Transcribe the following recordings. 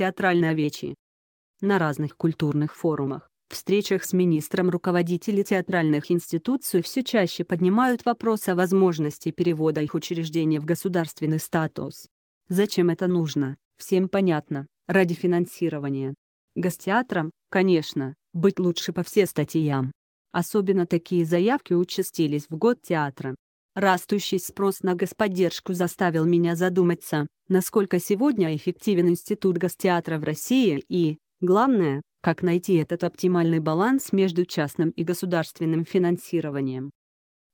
театральной овечи. На разных культурных форумах, встречах с министром руководители театральных институций все чаще поднимают вопрос о возможности перевода их учреждения в государственный статус. Зачем это нужно, всем понятно, ради финансирования. Гостеатрам, конечно, быть лучше по все статьям. Особенно такие заявки участились в год театра, Растущий спрос на господдержку заставил меня задуматься, насколько сегодня эффективен институт гостеатра в России и, главное, как найти этот оптимальный баланс между частным и государственным финансированием.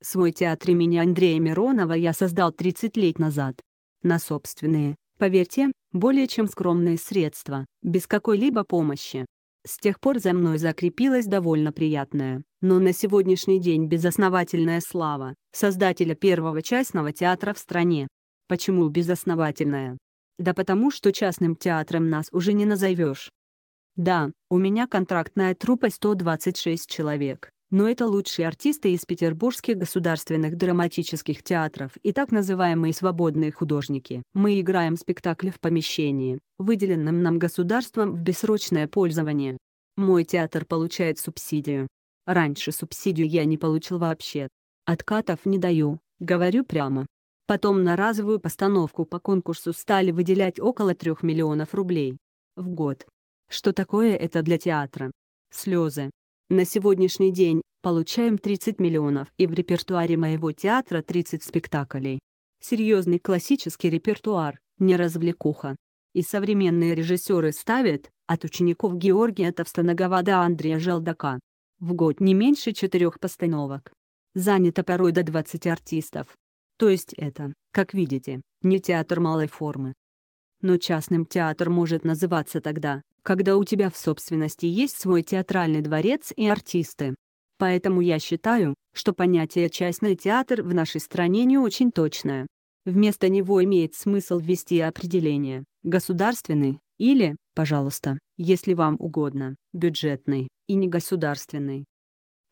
Свой театр имени Андрея Миронова я создал 30 лет назад. На собственные, поверьте, более чем скромные средства, без какой-либо помощи. С тех пор за мной закрепилась довольно приятная, но на сегодняшний день безосновательная слава создателя первого частного театра в стране. Почему безосновательная? Да потому что частным театром нас уже не назовешь. Да, у меня контрактная трупа 126 человек, но это лучшие артисты из петербургских государственных драматических театров и так называемые свободные художники. Мы играем спектакли в помещении, выделенном нам государством в бессрочное пользование. Мой театр получает субсидию. Раньше субсидию я не получил вообще. Откатов не даю, говорю прямо. Потом на разовую постановку по конкурсу стали выделять около 3 миллионов рублей. В год. Что такое это для театра? Слезы. На сегодняшний день получаем 30 миллионов и в репертуаре моего театра 30 спектаклей. Серьезный классический репертуар, не развлекуха. И современные режиссеры ставят, от учеников Георгия Товстоногова до Андрея Желдака. В год не меньше четырех постановок. Занято порой до 20 артистов. То есть это, как видите, не театр малой формы. Но частным театр может называться тогда, когда у тебя в собственности есть свой театральный дворец и артисты. Поэтому я считаю, что понятие «частный театр» в нашей стране не очень точное. Вместо него имеет смысл ввести определение «государственный» или, пожалуйста, если вам угодно, «бюджетный» и не государственный.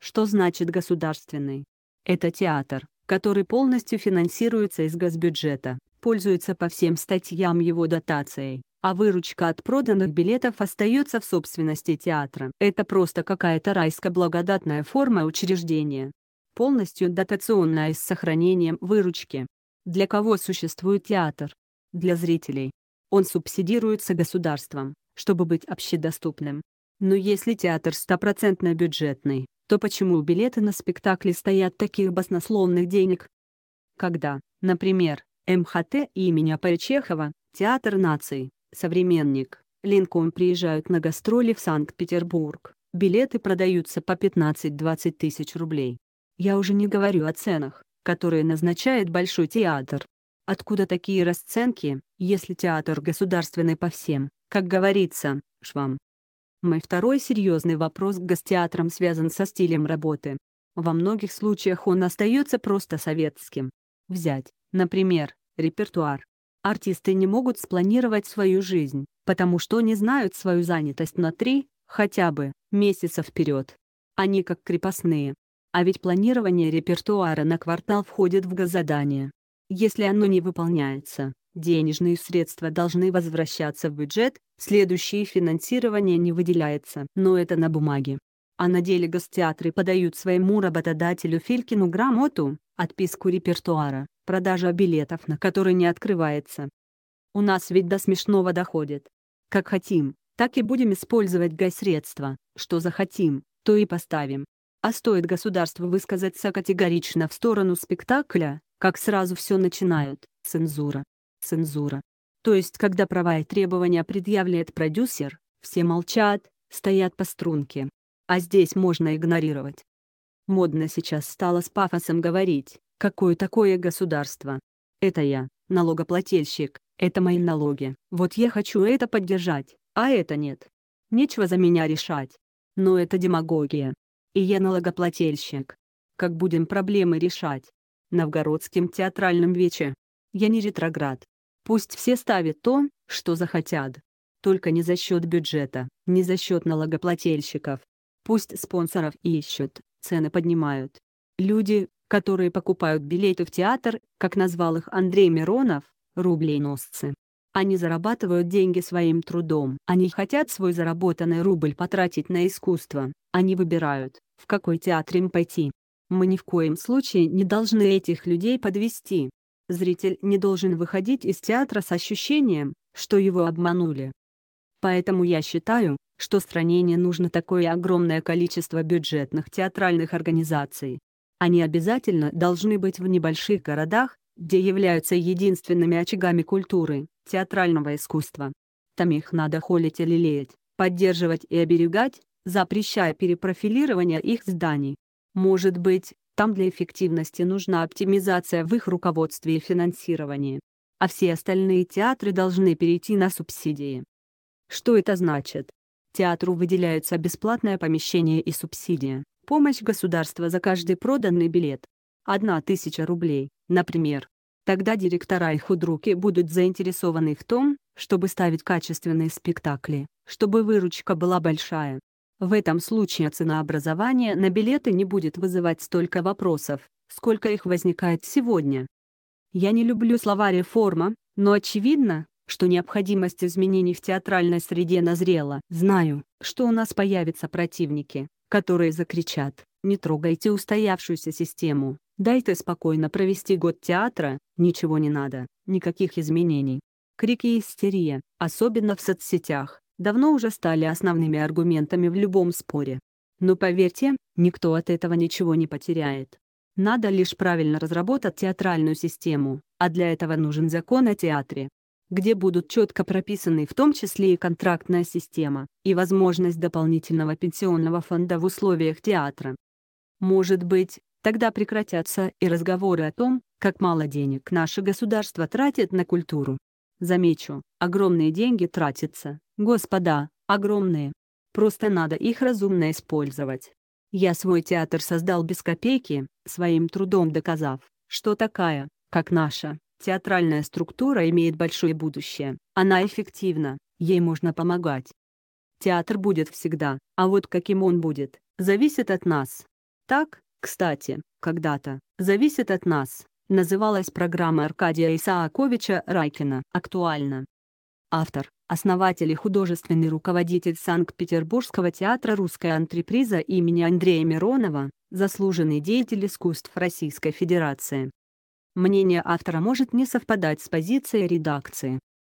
Что значит «государственный»? Это театр, который полностью финансируется из госбюджета, пользуется по всем статьям его дотацией, а выручка от проданных билетов остается в собственности театра. Это просто какая-то райско-благодатная форма учреждения. Полностью дотационная с сохранением выручки. Для кого существует театр? Для зрителей. Он субсидируется государством, чтобы быть общедоступным. Но если театр стопроцентно бюджетный, то почему билеты на спектакли стоят таких баснословных денег? Когда, например, МХТ имени А.П. Чехова, Театр наций, «Современник». Линком приезжают на гастроли в Санкт-Петербург. Билеты продаются по 15-20 тысяч рублей. Я уже не говорю о ценах, которые назначает Большой театр. Откуда такие расценки, если театр государственный по всем, как говорится, швам? Мой второй серьезный вопрос к гостеатрам связан со стилем работы. Во многих случаях он остается просто советским. Взять, например, репертуар, Артисты не могут спланировать свою жизнь, потому что не знают свою занятость на три, хотя бы, месяца вперед. Они как крепостные. А ведь планирование репертуара на квартал входит в госзадание. Если оно не выполняется, денежные средства должны возвращаться в бюджет, следующее финансирование не выделяется, но это на бумаге а на деле гостеатры подают своему работодателю Филькину грамоту, отписку репертуара, продажа билетов, на которые не открывается. У нас ведь до смешного доходит. Как хотим, так и будем использовать гай что захотим, то и поставим. А стоит государству высказаться категорично в сторону спектакля, как сразу все начинают, цензура, цензура. То есть когда права и требования предъявляет продюсер, все молчат, стоят по струнке а здесь можно игнорировать. Модно сейчас стало с пафосом говорить, какое такое государство. Это я, налогоплательщик, это мои налоги. Вот я хочу это поддержать, а это нет. Нечего за меня решать. Но это демагогия. И я налогоплательщик. Как будем проблемы решать? Новгородским театральным вече. Я не ретроград. Пусть все ставят то, что захотят. Только не за счет бюджета, не за счет налогоплательщиков, Пусть спонсоров ищут, цены поднимают. Люди, которые покупают билеты в театр, как назвал их Андрей Миронов, рублей-носцы. Они зарабатывают деньги своим трудом. Они хотят свой заработанный рубль потратить на искусство. Они выбирают, в какой театр им пойти. Мы ни в коем случае не должны этих людей подвести. Зритель не должен выходить из театра с ощущением, что его обманули. Поэтому я считаю, что стране не нужно такое огромное количество бюджетных театральных организаций. Они обязательно должны быть в небольших городах, где являются единственными очагами культуры, театрального искусства. Там их надо холить и лелеять, поддерживать и оберегать, запрещая перепрофилирование их зданий. Может быть, там для эффективности нужна оптимизация в их руководстве и финансировании. А все остальные театры должны перейти на субсидии. Что это значит? Театру выделяются бесплатное помещение и субсидия. Помощь государства за каждый проданный билет. Одна тысяча рублей, например. Тогда директора и худруки будут заинтересованы в том, чтобы ставить качественные спектакли, чтобы выручка была большая. В этом случае ценообразование на билеты не будет вызывать столько вопросов, сколько их возникает сегодня. Я не люблю слова «реформа», но очевидно, что необходимость изменений в театральной среде назрела. Знаю, что у нас появятся противники, которые закричат «Не трогайте устоявшуюся систему, дайте спокойно провести год театра, ничего не надо, никаких изменений». Крики и истерия, особенно в соцсетях, давно уже стали основными аргументами в любом споре. Но поверьте, никто от этого ничего не потеряет. Надо лишь правильно разработать театральную систему, а для этого нужен закон о театре, где будут четко прописаны в том числе и контрактная система, и возможность дополнительного пенсионного фонда в условиях театра. Может быть, тогда прекратятся и разговоры о том, как мало денег наше государство тратит на культуру. Замечу, огромные деньги тратятся, господа, огромные. Просто надо их разумно использовать. Я свой театр создал без копейки, своим трудом доказав, что такая, как наша, Театральная структура имеет большое будущее, она эффективна, ей можно помогать. Театр будет всегда, а вот каким он будет, зависит от нас. Так, кстати, когда-то, зависит от нас, называлась программа Аркадия Исааковича Райкина «Актуально». Автор, основатель и художественный руководитель Санкт-Петербургского театра «Русская антреприза» имени Андрея Миронова, заслуженный деятель искусств Российской Федерации. Мнение автора может не совпадать с позицией редакции.